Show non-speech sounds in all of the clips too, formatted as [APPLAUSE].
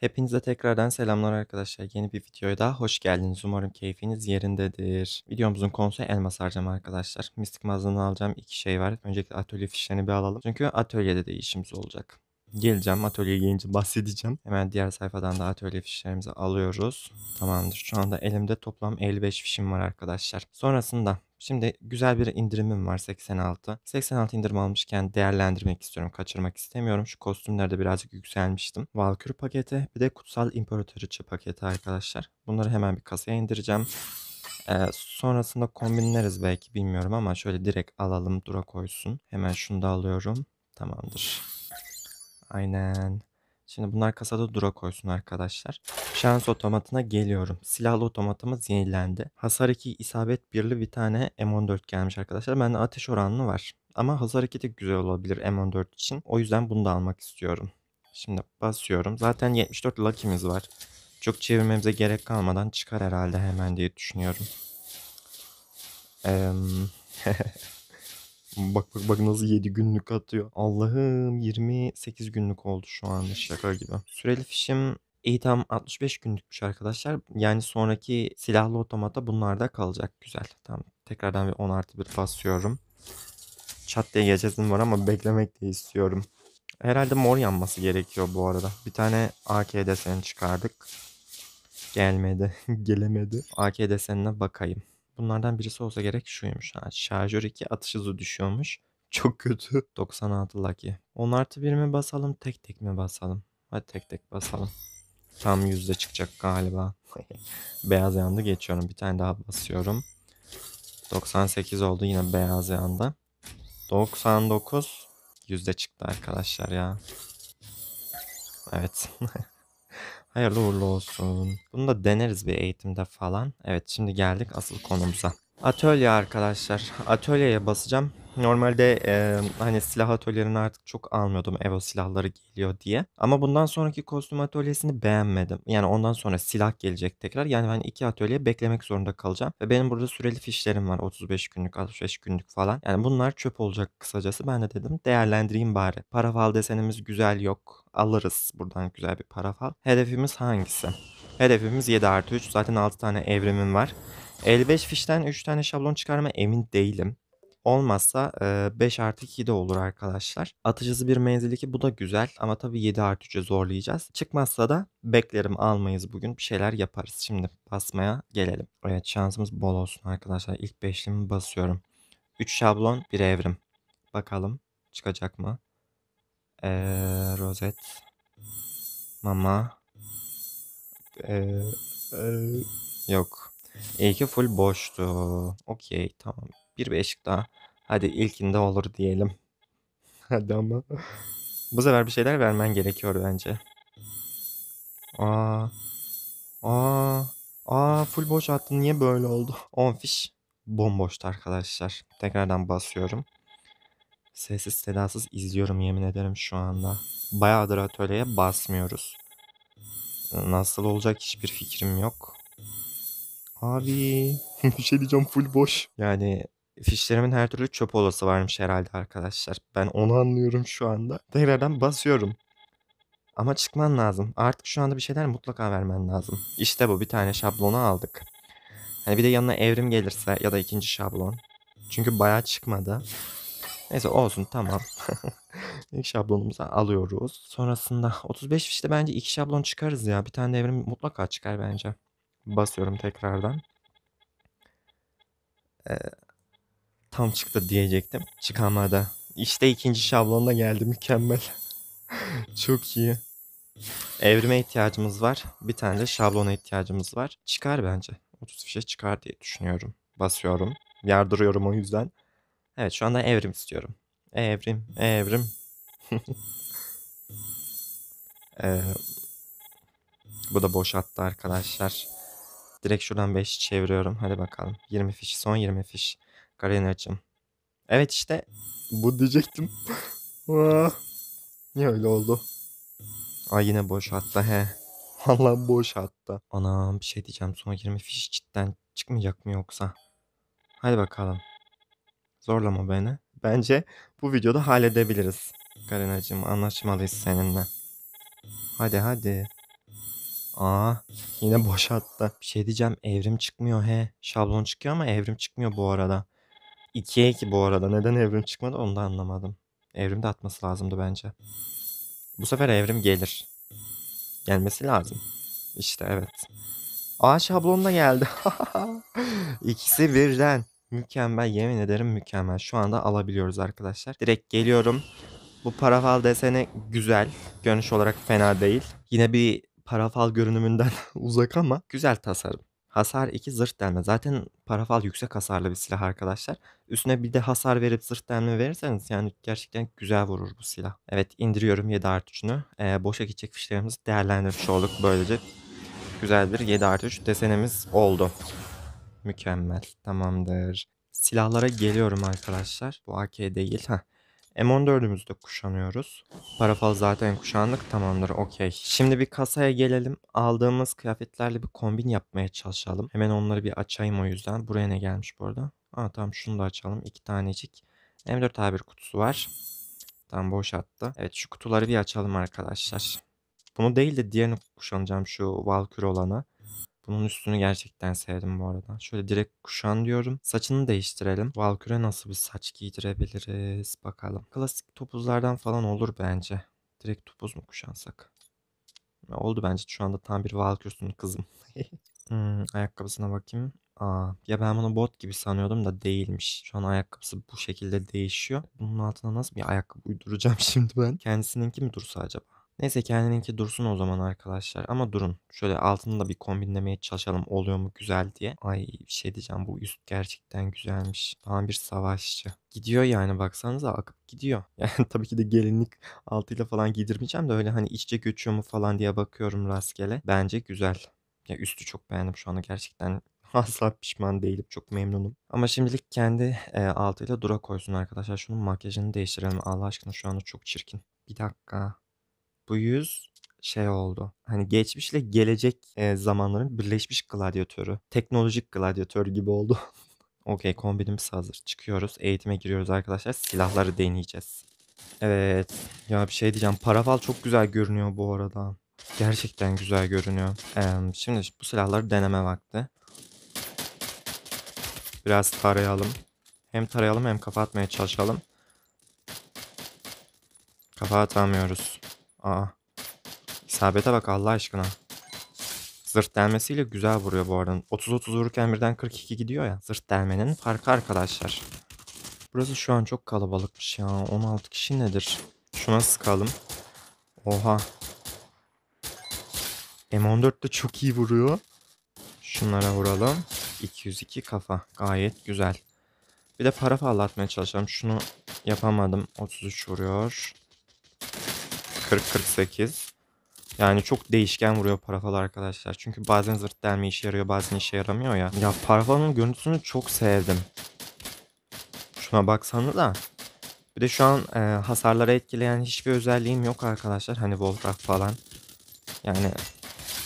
Hepinize tekrardan selamlar arkadaşlar. Yeni bir videoya daha hoş geldiniz. Umarım keyfiniz yerindedir. Videomuzun konusu elmas harcama arkadaşlar. Mistik mağazadan alacağım iki şey var. Öncelikle atölye fişlerini bir alalım. Çünkü atölyede de işimiz olacak. Geleceğim atölyeye gelince bahsedeceğim. Hemen diğer sayfadan da atölye fişlerimizi alıyoruz. Tamamdır. Şu anda elimde toplam 55 fişim var arkadaşlar. Sonrasında Şimdi güzel bir indirimim var 86. 86 indirim almışken değerlendirmek istiyorum. Kaçırmak istemiyorum. Şu kostümlerde birazcık yükselmiştim. Valkür paketi bir de Kutsal İmparatoriçe paketi arkadaşlar. Bunları hemen bir kasaya indireceğim. Ee, sonrasında kombinleriz belki bilmiyorum ama şöyle direkt alalım dura koysun. Hemen şunu da alıyorum. Tamamdır. Aynen. Şimdi bunlar kasada dura koysun arkadaşlar. Şans otomatına geliyorum. Silahlı otomatımız yenilendi. Hasar 2 isabet birli bir tane M14 gelmiş arkadaşlar. Bende ateş oranlı var. Ama hasar 2 de güzel olabilir M14 için. O yüzden bunu da almak istiyorum. Şimdi basıyorum. Zaten 74 lucky'miz var. Çok çevirmemize gerek kalmadan çıkar herhalde hemen diye düşünüyorum. [LAUGHS] bak bak bak nasıl 7 günlük atıyor. Allah'ım 28 günlük oldu şu an şaka gibi. Süreli fişim İyi 65 günlükmüş arkadaşlar. Yani sonraki silahlı otomata bunlarda kalacak. Güzel. Tamam. Tekrardan bir 10 artı bir basıyorum. Çat diye geçesim var ama beklemek de istiyorum. Herhalde mor yanması gerekiyor bu arada. Bir tane AK desen çıkardık. Gelmedi. [LAUGHS] Gelemedi. AK desenine bakayım. Bunlardan birisi olsa gerek şuymuş. Ha, şarjör 2 atış hızı düşüyormuş. Çok kötü. 96 lucky. 10 artı 1 mi basalım tek tek mi basalım? Hadi tek tek basalım. Tam yüzde çıkacak galiba. [LAUGHS] beyaz yandı geçiyorum. Bir tane daha basıyorum. 98 oldu yine beyaz yandı. 99 yüzde çıktı arkadaşlar ya. Evet. [LAUGHS] Hayırlı uğurlu olsun. Bunu da deneriz bir eğitimde falan. Evet şimdi geldik asıl konumuza. Atölye arkadaşlar. Atölyeye basacağım. Normalde e, hani silah atölyelerini artık çok almıyordum Evo silahları geliyor diye. Ama bundan sonraki kostüm atölyesini beğenmedim. Yani ondan sonra silah gelecek tekrar. Yani ben iki atölye beklemek zorunda kalacağım. Ve benim burada süreli fişlerim var 35 günlük 65 günlük falan. Yani bunlar çöp olacak kısacası. Ben de dedim değerlendireyim bari. Parafal desenimiz güzel yok. Alırız buradan güzel bir parafal. Hedefimiz hangisi? Hedefimiz 7 artı 3. Zaten 6 tane evrimim var. 55 fişten 3 tane şablon çıkarma emin değilim. Olmazsa 5 artı 2 de olur arkadaşlar. Atıcısı bir menzil ki bu da güzel ama tabii 7 artı 3'e zorlayacağız. Çıkmazsa da beklerim almayız bugün bir şeyler yaparız. Şimdi basmaya gelelim. Evet şansımız bol olsun arkadaşlar. İlk beşlimi basıyorum. 3 şablon 1 evrim. Bakalım çıkacak mı? Ee, rozet. Mama. Ee, e, yok. İlki full boştu. Okey tamam. Bir beşik daha. Hadi ilkinde olur diyelim. [LAUGHS] Hadi ama. Bu sefer bir şeyler vermen gerekiyor bence. Aa. Aa. Aa full boş attın. Niye böyle oldu? 10 [LAUGHS] fiş bomboştu arkadaşlar. Tekrardan basıyorum. Sessiz sedasız izliyorum yemin ederim şu anda. Bayağıdır atölyeye basmıyoruz. Nasıl olacak hiçbir fikrim yok. Abi [LAUGHS] bir şey diyeceğim full boş. Yani fişlerimin her türlü çöp olası varmış herhalde arkadaşlar. Ben onu anlıyorum şu anda. Tekrardan basıyorum. Ama çıkman lazım. Artık şu anda bir şeyler mutlaka vermen lazım. İşte bu bir tane şablonu aldık. Hani bir de yanına evrim gelirse ya da ikinci şablon. Çünkü bayağı çıkmadı. Neyse olsun tamam. [LAUGHS] İlk şablonumuzu alıyoruz. Sonrasında 35 fişte bence iki şablon çıkarız ya. Bir tane de evrim mutlaka çıkar bence. Basıyorum tekrardan. Ee, tam çıktı diyecektim. Çıkamadı. İşte ikinci şablonla geldi mükemmel. [LAUGHS] Çok iyi. Evrime ihtiyacımız var. Bir tane de şablona ihtiyacımız var. Çıkar bence. 30 fişe çıkar diye düşünüyorum. Basıyorum. Yardırıyorum o yüzden. Evet şu anda evrim istiyorum. Evrim, evrim. [LAUGHS] ee, bu da boş attı arkadaşlar. Direkt şuradan 5 çeviriyorum. Hadi bakalım. 20 fiş. Son 20 fiş. Garenacım. Evet işte. Bu diyecektim. [LAUGHS] Niye öyle oldu? Ay yine boş hatta he. Valla boş hatta. Anam bir şey diyeceğim. Son 20 fiş cidden çıkmayacak mı yoksa? Hadi bakalım. Zorlama beni. Bence bu videoda halledebiliriz. Garenacığım anlaşmalıyız seninle. Hadi hadi. Aa yine boşalttı. Bir şey diyeceğim evrim çıkmıyor he. Şablon çıkıyor ama evrim çıkmıyor bu arada. 2'ye 2 bu arada. Neden evrim çıkmadı onu da anlamadım. Evrim de atması lazımdı bence. Bu sefer evrim gelir. Gelmesi lazım. İşte evet. Aa şablon da geldi. [LAUGHS] İkisi birden. Mükemmel yemin ederim mükemmel. Şu anda alabiliyoruz arkadaşlar. Direkt geliyorum. Bu parafal deseni güzel. Görünüş olarak fena değil. Yine bir parafal görünümünden [LAUGHS] uzak ama güzel tasarım. Hasar 2 zırh delme. Zaten parafal yüksek hasarlı bir silah arkadaşlar. Üstüne bir de hasar verip zırh delme verirseniz yani gerçekten güzel vurur bu silah. Evet indiriyorum 7 artı 3'ünü. Ee, boşa gidecek fişlerimizi değerlendirmiş olduk. Böylece güzel bir 7 artı 3 desenimiz oldu. Mükemmel. Tamamdır. Silahlara geliyorum arkadaşlar. Bu AK değil. Heh. M14'ümüzü de kuşanıyoruz. Parafal zaten kuşandık tamamdır okey. Şimdi bir kasaya gelelim. Aldığımız kıyafetlerle bir kombin yapmaya çalışalım. Hemen onları bir açayım o yüzden. Buraya ne gelmiş bu arada? Aa tamam şunu da açalım. İki tanecik. M4A1 kutusu var. Tam boş attı. Evet şu kutuları bir açalım arkadaşlar. Bunu değil de diğerini kuşanacağım şu Valkyrie olanı. Bunun üstünü gerçekten sevdim bu arada. Şöyle direkt kuşan diyorum. Saçını değiştirelim. Valkür'e nasıl bir saç giydirebiliriz bakalım. Klasik topuzlardan falan olur bence. Direkt topuz mu kuşansak? Oldu bence. Şu anda tam bir Valkür'sün kızım. [LAUGHS] hmm, ayakkabısına bakayım. Aa, ya ben bunu bot gibi sanıyordum da değilmiş. Şu an ayakkabısı bu şekilde değişiyor. Bunun altına nasıl bir ayakkabı uyduracağım [LAUGHS] şimdi ben? Kendisininki mi dursa acaba? Neyse kendininki dursun o zaman arkadaşlar. Ama durun. Şöyle altını da bir kombinlemeye çalışalım. Oluyor mu güzel diye. Ay bir şey diyeceğim. Bu üst gerçekten güzelmiş. Tam bir savaşçı. Gidiyor yani baksanıza akıp gidiyor. [LAUGHS] Yani tabii ki de gelinlik altıyla falan giydirmeyeceğim de öyle hani iççe göçüyor mu falan diye bakıyorum rastgele. Bence güzel. Ya üstü çok beğendim şu anda gerçekten [LAUGHS] asla pişman değilim. Çok memnunum. Ama şimdilik kendi e, altıyla dura koysun arkadaşlar. Şunun makyajını değiştirelim. Allah aşkına şu anda çok çirkin. Bir dakika. Bu yüz şey oldu. Hani geçmişle gelecek e, zamanların birleşmiş gladyatörü. Teknolojik gladyatör gibi oldu. [LAUGHS] Okey kombinimiz hazır. Çıkıyoruz. Eğitime giriyoruz arkadaşlar. Silahları deneyeceğiz. Evet. Ya bir şey diyeceğim. Paraval çok güzel görünüyor bu arada. Gerçekten güzel görünüyor. Ee, şimdi bu silahları deneme vakti. Biraz tarayalım. Hem tarayalım hem kafa atmaya çalışalım. Kafa atamıyoruz. Aa. İsabete bak Allah aşkına. Zırt delmesiyle güzel vuruyor bu arada. 30-30 vururken birden 42 gidiyor ya. Zırt delmenin farkı arkadaşlar. Burası şu an çok kalabalıkmış ya. 16 kişi nedir? Şuna sıkalım. Oha. M14 de çok iyi vuruyor. Şunlara vuralım. 202 kafa. Gayet güzel. Bir de para parafallatmaya çalışalım. Şunu yapamadım. 33 vuruyor. 40-48. Yani çok değişken vuruyor parafalı arkadaşlar. Çünkü bazen zırt delme işe yarıyor bazen işe yaramıyor ya. Ya parafalının görüntüsünü çok sevdim. Şuna baksana da. Bir de şu an e, hasarlara etkileyen hiçbir özelliğim yok arkadaşlar. Hani Voltrak falan. Yani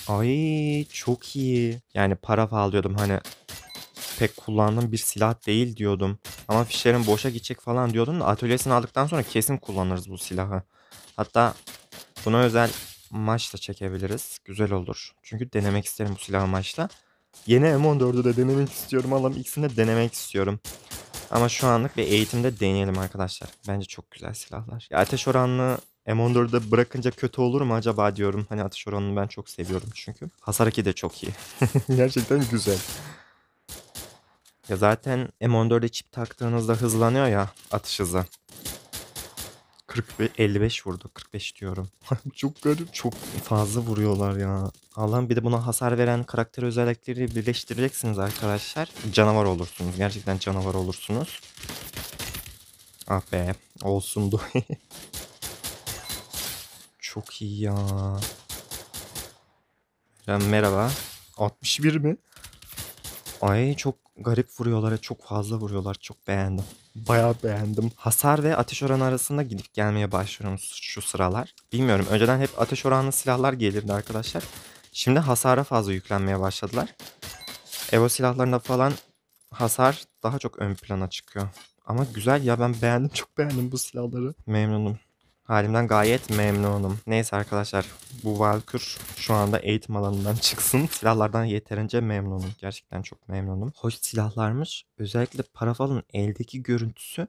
ay çok iyi. Yani parafal diyordum hani pek kullandığım bir silah değil diyordum. Ama fişlerin boşa gidecek falan diyordum da atölyesini aldıktan sonra kesin kullanırız bu silahı. Hatta Buna özel maç da çekebiliriz. Güzel olur. Çünkü denemek isterim bu silahı maçla. Yeni M14'ü de denemek istiyorum. Allah'ım ikisini de denemek istiyorum. Ama şu anlık bir eğitimde deneyelim arkadaşlar. Bence çok güzel silahlar. Ya ateş oranını M14'de bırakınca kötü olur mu acaba diyorum. Hani atış oranını ben çok seviyorum çünkü. Hasar haki de çok iyi. [LAUGHS] Gerçekten güzel. Ya zaten M14'e çip taktığınızda hızlanıyor ya atış hızı. 40 55 vurdu. 45 diyorum. [LAUGHS] çok garip. Çok fazla vuruyorlar ya. Allah'ım bir de buna hasar veren karakter özellikleri birleştireceksiniz arkadaşlar. Canavar olursunuz. Gerçekten canavar olursunuz. Ah be. Olsundu. [LAUGHS] çok iyi ya. ben Merhaba. 61 mi? Ay çok garip vuruyorlar ve çok fazla vuruyorlar. Çok beğendim. Bayağı beğendim. Hasar ve ateş oranı arasında gidip gelmeye başlıyorum şu sıralar. Bilmiyorum önceden hep ateş oranlı silahlar gelirdi arkadaşlar. Şimdi hasara fazla yüklenmeye başladılar. Evo silahlarında falan hasar daha çok ön plana çıkıyor. Ama güzel ya ben beğendim çok beğendim bu silahları. Memnunum. Halimden gayet memnunum. Neyse arkadaşlar bu Valkür şu anda eğitim alanından [LAUGHS] çıksın. Silahlardan yeterince memnunum. Gerçekten çok memnunum. Hoş silahlarmış. Özellikle parafalın eldeki görüntüsü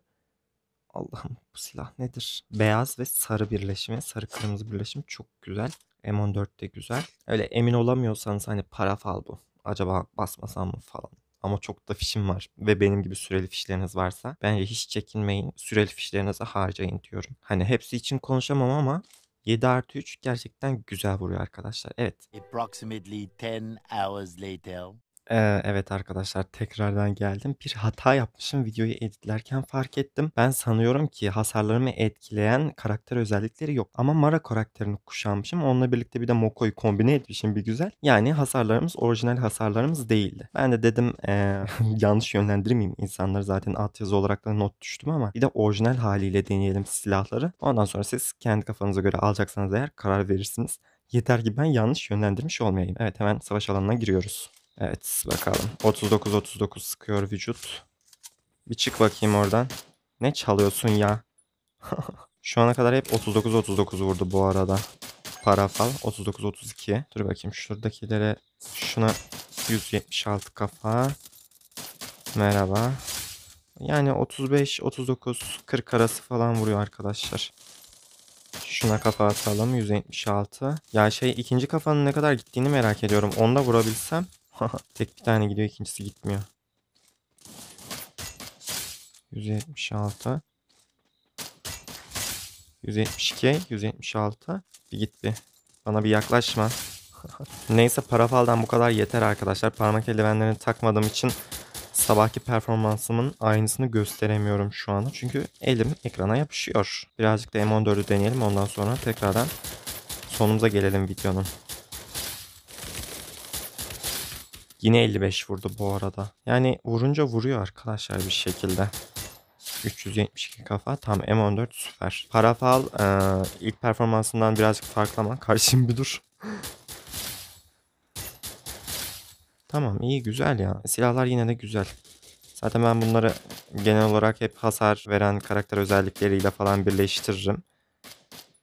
Allah'ım bu silah nedir? Beyaz ve sarı birleşimi, sarı kırmızı birleşim çok güzel. M14 de güzel. Öyle emin olamıyorsanız hani parafal bu. Acaba basmasam mı falan ama çok da fişim var ve benim gibi süreli fişleriniz varsa bence hiç çekinmeyin süreli fişlerinize harcayın diyorum. Hani hepsi için konuşamam ama 7 artı 3 gerçekten güzel vuruyor arkadaşlar. Evet. Approximately 10 hours later. Eee, evet arkadaşlar tekrardan geldim. Bir hata yapmışım videoyu editlerken fark ettim. Ben sanıyorum ki hasarlarımı etkileyen karakter özellikleri yok. Ama Mara karakterini kuşanmışım. Onunla birlikte bir de Moko'yu kombine etmişim bir güzel. Yani hasarlarımız orijinal hasarlarımız değildi. Ben de dedim eee, [LAUGHS] yanlış yönlendirmeyeyim insanları zaten alt yazı olarak da not düştüm ama bir de orijinal haliyle deneyelim silahları. Ondan sonra siz kendi kafanıza göre alacaksanız eğer karar verirsiniz. Yeter ki ben yanlış yönlendirmiş olmayayım. Evet hemen savaş alanına giriyoruz. Evet bakalım. 39-39 sıkıyor vücut. Bir çık bakayım oradan. Ne çalıyorsun ya? [LAUGHS] Şu ana kadar hep 39-39 vurdu bu arada. Para fal 39-32. Dur bakayım şuradakilere şuna 176 kafa. Merhaba. Yani 35-39-40 arası falan vuruyor arkadaşlar. Şuna kafa atalım. 176. Ya şey ikinci kafanın ne kadar gittiğini merak ediyorum. Onu da vurabilsem [LAUGHS] Tek bir tane gidiyor ikincisi gitmiyor. 176 172 176 bir gitti. Bana bir yaklaşma. [LAUGHS] Neyse para parafaldan bu kadar yeter arkadaşlar. Parmak eldivenlerini takmadığım için sabahki performansımın aynısını gösteremiyorum şu anda. Çünkü elim ekrana yapışıyor. Birazcık da M14'ü deneyelim. Ondan sonra tekrardan sonumuza gelelim videonun. Yine 55 vurdu bu arada. Yani vurunca vuruyor arkadaşlar bir şekilde. 372 kafa tam M14 süper. Parafal e, ilk performansından birazcık farklı ama karşım bir dur. tamam iyi güzel ya. Silahlar yine de güzel. Zaten ben bunları genel olarak hep hasar veren karakter özellikleriyle falan birleştiririm.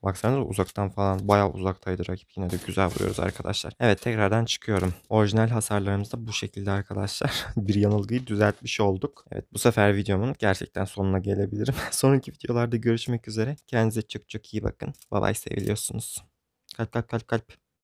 Baksanıza uzaktan falan bayağı uzaktaydı rakip. Yine de güzel vuruyoruz arkadaşlar. Evet tekrardan çıkıyorum. Orijinal hasarlarımız da bu şekilde arkadaşlar. [LAUGHS] bir yanılgıyı düzeltmiş olduk. Evet bu sefer videomun gerçekten sonuna gelebilirim. [LAUGHS] Sonraki videolarda görüşmek üzere. Kendinize çok çok iyi bakın. Bye bye seviliyorsunuz. Kalp kalp kalp kalp.